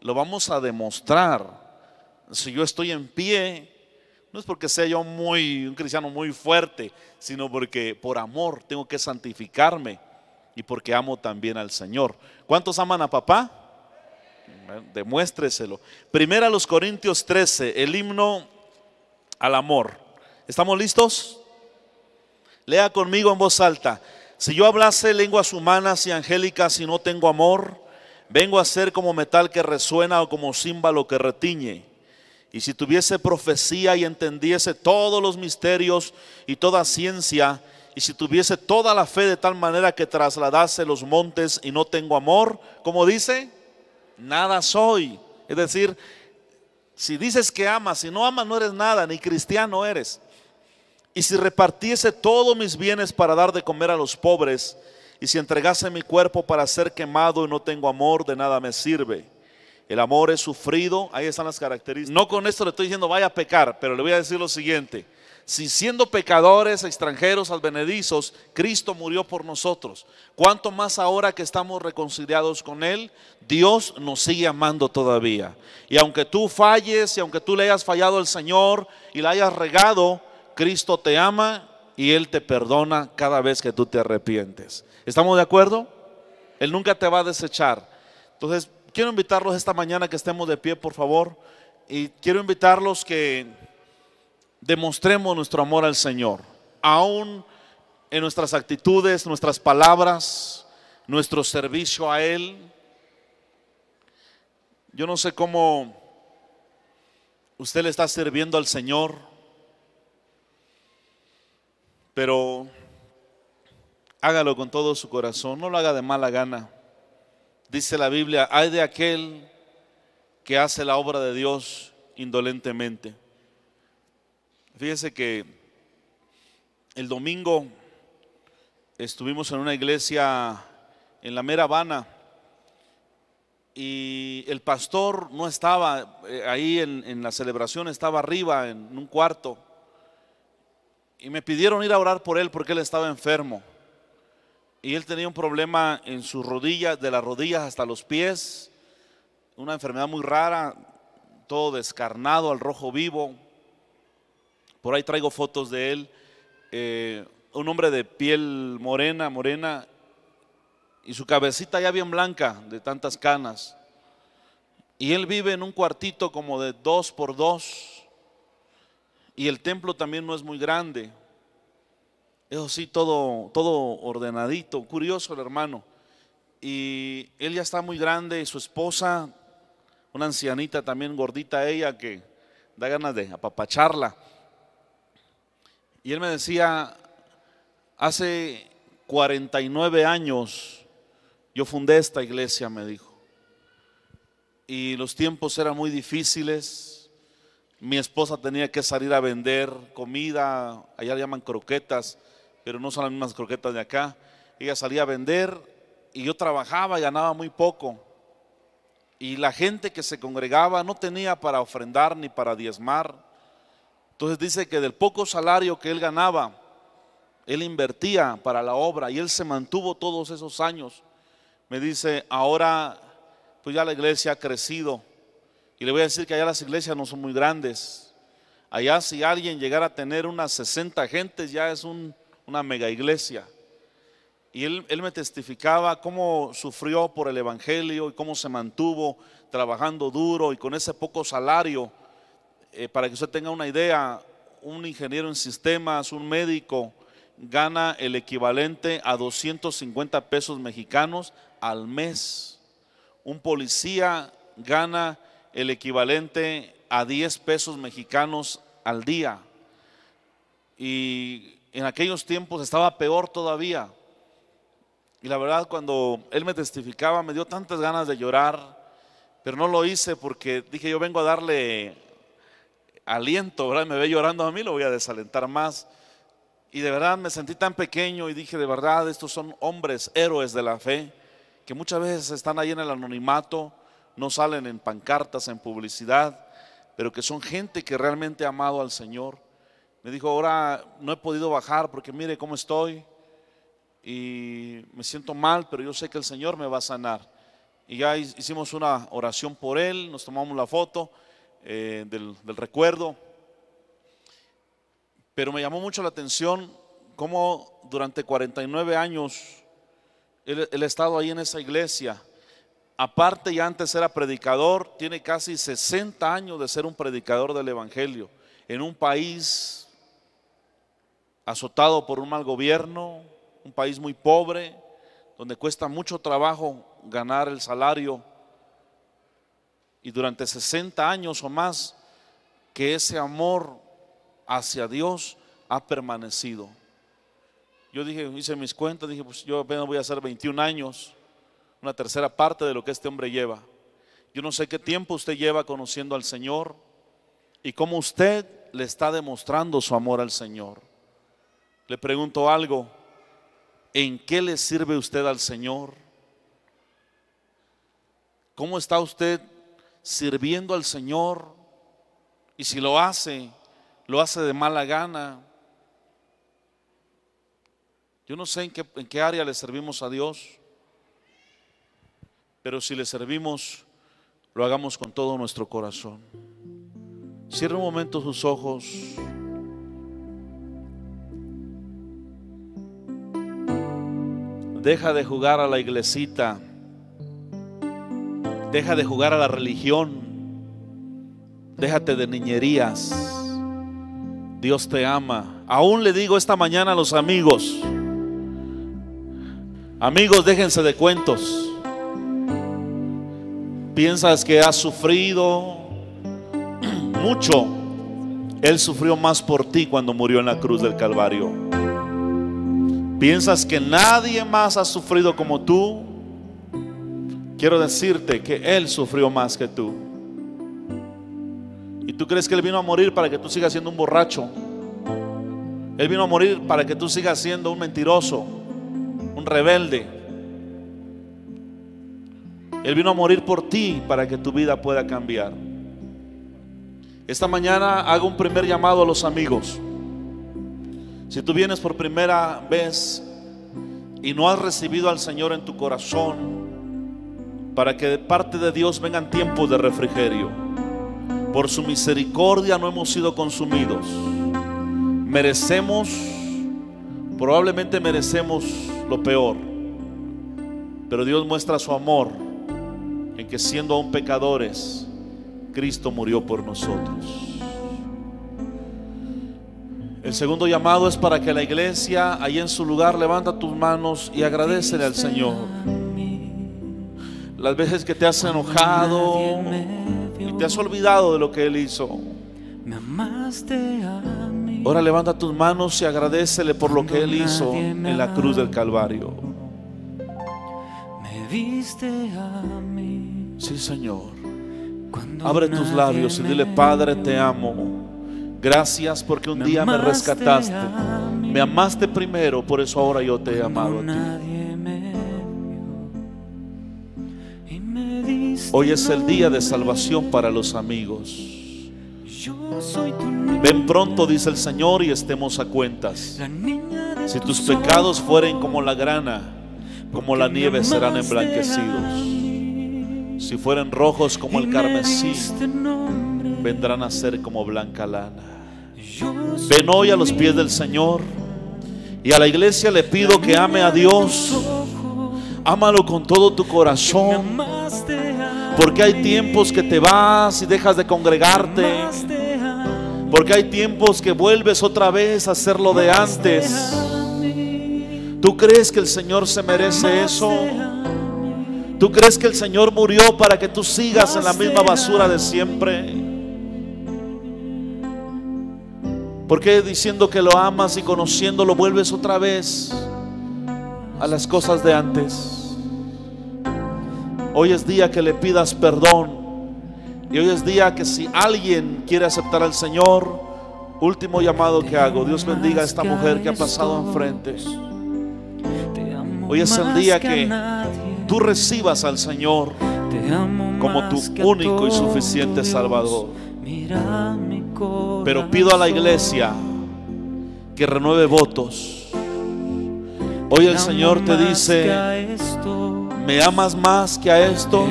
A: lo vamos a demostrar. Si yo estoy en pie, no es porque sea yo muy, un cristiano muy fuerte, sino porque por amor tengo que santificarme y porque amo también al Señor. ¿Cuántos aman a papá? ¿eh? Demuéstreselo. Primera a los Corintios 13, el himno al amor. ¿Estamos listos? Lea conmigo en voz alta. Si yo hablase lenguas humanas y angélicas y no tengo amor, vengo a ser como metal que resuena o como címbalo que retiñe. Y si tuviese profecía y entendiese todos los misterios y toda ciencia, y si tuviese toda la fe de tal manera que trasladase los montes y no tengo amor, como dice, nada soy. Es decir, si dices que amas, si no amas no eres nada, ni cristiano eres. Y si repartiese todos mis bienes para dar de comer a los pobres, y si entregase mi cuerpo para ser quemado y no tengo amor, de nada me sirve. El amor es sufrido, ahí están las características. No con esto le estoy diciendo vaya a pecar, pero le voy a decir lo siguiente si siendo pecadores, extranjeros, advenedizos, Cristo murió por nosotros, cuanto más ahora que estamos reconciliados con Él, Dios nos sigue amando todavía. Y aunque tú falles y aunque tú le hayas fallado al Señor y le hayas regado, Cristo te ama y Él te perdona cada vez que tú te arrepientes. ¿Estamos de acuerdo? Él nunca te va a desechar. Entonces, quiero invitarlos esta mañana que estemos de pie, por favor. Y quiero invitarlos que demostremos nuestro amor al Señor, aún en nuestras actitudes, nuestras palabras, nuestro servicio a Él. Yo no sé cómo usted le está sirviendo al Señor, pero hágalo con todo su corazón, no lo haga de mala gana. Dice la Biblia, hay de aquel que hace la obra de Dios indolentemente. Fíjese que el domingo estuvimos en una iglesia en la mera Habana y el pastor no estaba eh, ahí en, la celebración, estaba arriba en un cuarto. Y me pidieron ir a orar por él porque él estaba enfermo. Y él tenía un problema en sus rodillas, de las rodillas hasta los pies, una enfermedad muy rara, todo descarnado al rojo vivo. Por ahí traigo fotos de él. Eh, un hombre de piel morena, morena, y su cabecita ya bien blanca de tantas canas. Y él vive en un cuartito como de dos por dos. Y el templo también no es muy grande. Eso sí, todo, todo ordenadito. Curioso el hermano. Y él ya está muy grande y su esposa, una ancianita también gordita ella que da ganas de apapacharla. Y él me decía, hace 49 años yo fundé esta iglesia, me dijo. Y los tiempos eran muy difíciles. Mi esposa tenía que salir a vender comida, allá llaman croquetas, pero no son las mismas croquetas de acá. Ella salía a vender y yo trabajaba y ganaba muy poco. Y la gente que se congregaba no tenía para ofrendar ni para diezmar. Entonces dice que del poco salario que él ganaba, él invertía para la obra y él se mantuvo todos esos años. Me dice, ahora pues ya la iglesia ha crecido. Y le voy a decir que allá las iglesias no son muy grandes. Allá si alguien llegara a tener unas 60 gentes ya es una mega iglesia. Y él, él me testificaba cómo sufrió por el Evangelio y cómo se mantuvo trabajando duro y con ese poco salario eh, para que usted tenga una idea, un ingeniero en sistemas, un médico, gana el equivalente a 250 pesos mexicanos al mes. Un policía gana el equivalente a 10 pesos mexicanos al día. Y en aquellos tiempos estaba peor todavía. Y la verdad, cuando él me testificaba, me dio tantas ganas de llorar, pero no lo hice porque dije, yo vengo a darle aliento, ¿verdad? Me ve llorando a mí, lo voy a desalentar más. Y de verdad me sentí tan pequeño y dije, de verdad, estos son hombres, héroes de la fe, que muchas veces están ahí en el anonimato, no salen en pancartas, en publicidad, pero que son gente que realmente ha amado al Señor. Me dijo, ahora no he podido bajar porque mire cómo estoy y me siento mal, pero yo sé que el Señor me va a sanar. Y ya hicimos una oración por él, nos tomamos la foto eh, del, recuerdo. Pero me llamó mucho la atención cómo durante 49 años él, estado ahí en esa iglesia. Aparte, ya antes era predicador, tiene casi 60 años de ser un predicador del Evangelio en un país azotado por un mal gobierno, un país muy pobre, donde cuesta mucho trabajo ganar el salario y durante 60 años o más que ese amor hacia Dios ha permanecido. Yo dije, hice mis cuentas, dije, pues yo apenas voy a hacer 21 años, una tercera parte de lo que este hombre lleva. Yo no sé qué tiempo usted lleva conociendo al Señor y cómo usted le está demostrando su amor al Señor. Le pregunto algo, ¿en qué le sirve usted al Señor? ¿Cómo está usted sirviendo al Señor y si lo hace, lo hace de mala gana. Yo no sé en qué, área le servimos a Dios, pero si le servimos, lo hagamos con todo nuestro corazón. Cierra un momento sus ojos. Deja de jugar a la iglesita. Deja de jugar a la religión. Déjate de niñerías. Dios te ama. Aún le digo esta mañana a los amigos, amigos, déjense de cuentos. Piensas que has sufrido mucho. Él sufrió más por ti cuando murió en la cruz del Calvario. Piensas que nadie más ha sufrido como tú. Quiero decirte que Él sufrió más que tú. Y tú crees que Él vino a morir para que tú sigas siendo un borracho. Él vino a morir para que tú sigas siendo un mentiroso, un rebelde. Él vino a morir por ti para que tu vida pueda cambiar. Esta mañana hago un primer llamado a los amigos. Si tú vienes por primera vez y no has recibido al Señor en tu corazón, para que de parte de Dios vengan tiempos de refrigerio. Por su misericordia no hemos sido consumidos. Merecemos, probablemente merecemos lo peor, pero Dios muestra su amor en que siendo aún pecadores, Cristo murió por nosotros. El segundo llamado es para que la iglesia, ahí en su lugar, levanta tus manos y agradecele al Señor. Las veces que te has enojado y te has olvidado de lo que Él hizo. Ahora levanta tus manos y agradecele por lo que Él hizo en la cruz del Calvario. Me viste a mí. Sí, Señor. Abre tus labios y dile, Padre, te amo. Gracias porque un día me rescataste. Me amaste primero, por eso ahora yo te he amado a ti. Hoy es el día de salvación para los amigos. Ven pronto, dice el Señor, y estemos a cuentas. Si tus pecados fueren como la grana, como la nieve serán emblanquecidos. Si fueren rojos como el carmesí, vendrán a ser como blanca lana. Ven hoy a los pies del Señor y a la iglesia le pido que ame a Dios. Ámalo con todo tu corazón porque hay tiempos que te vas y dejas de congregarte. Porque hay tiempos que vuelves otra vez a hacer lo de antes. ¿Tú crees que el Señor se merece eso? ¿Tú crees que el Señor murió para que tú sigas en la misma basura de siempre? Porque diciendo que lo amas y conociéndolo vuelves otra vez a las cosas de antes? Hoy es día que le pidas perdón. Y hoy es día que si alguien quiere aceptar al Señor, último llamado que hago, Dios bendiga a esta mujer que ha pasado enfrente. Hoy es el día que tú recibas al Señor como tu único y suficiente Salvador. Pero pido a la iglesia que renueve votos. Hoy el Señor te dice, ¿Me amas más que a esto?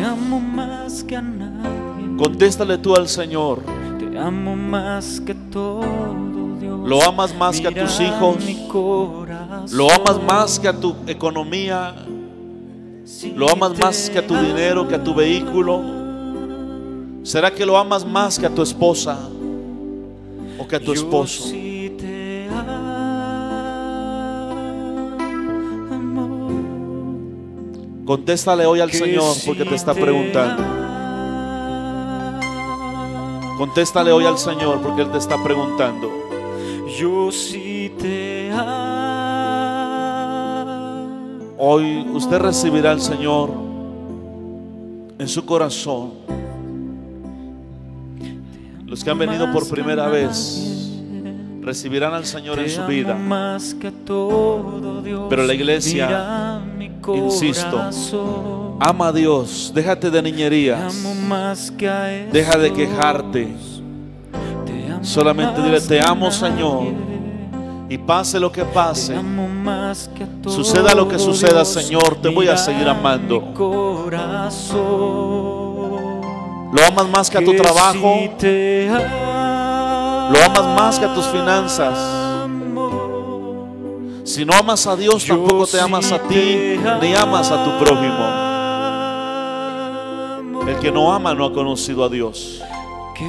A: Contéstale tú al Señor. Te amo más que todo, Lo amas más que a tus hijos. Lo amas más que a tu economía. lo amas más que a tu dinero, que a tu vehículo. ¿Será que lo amas más que a tu esposa o que a tu esposo? Contéstale hoy al Señor porque te está preguntando. Contéstale hoy al Señor porque Él te está preguntando. Hoy usted recibirá al Señor en su corazón. Los que han venido por primera vez recibirán al Señor en su vida. Pero la iglesia, insisto, ama a Dios, déjate de niñerías, deja de quejarte. Solamente dile, te amo Señor. Y pase lo que pase, suceda lo que suceda, Señor, te voy a seguir amando. Lo amas más que a tu trabajo. Lo amas más que a tus finanzas. Si no amas a Dios, tampoco te amas a ti, ni amas a tu prójimo. El que no ama no ha conocido a Dios,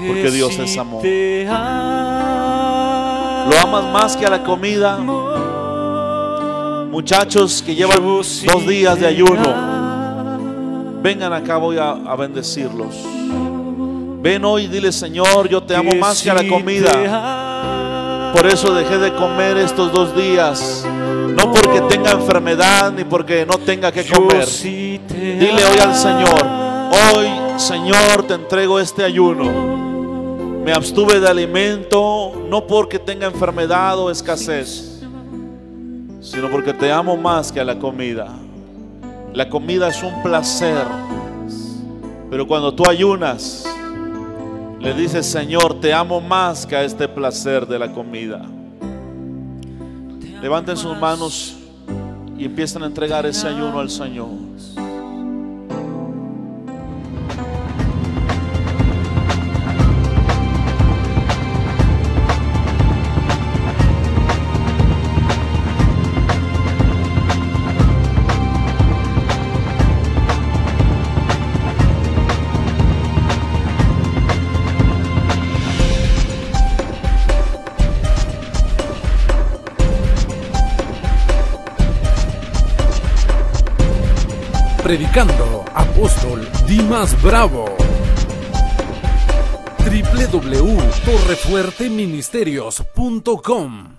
A: porque Dios es amor. Lo amas más que a la comida. Muchachos que llevan dos días de ayuno, vengan acá, voy a, a bendecirlos. Ven hoy y dile, Señor, yo te amo más que a la comida. Por eso dejé de comer estos dos días. No porque tenga enfermedad ni porque no tenga que comer. Dile hoy al Señor, hoy Señor te entrego este ayuno. Me abstuve de alimento no porque tenga enfermedad o escasez, sino porque te amo más que a la comida. La comida es un placer, pero cuando tú ayunas, le dice, Señor, te amo más que a este placer de la comida. Levanten sus manos y empiezan a entregar ese ayuno al Señor. Dedicando, apóstol Dimas Bravo. www.torrefuerteministerios.com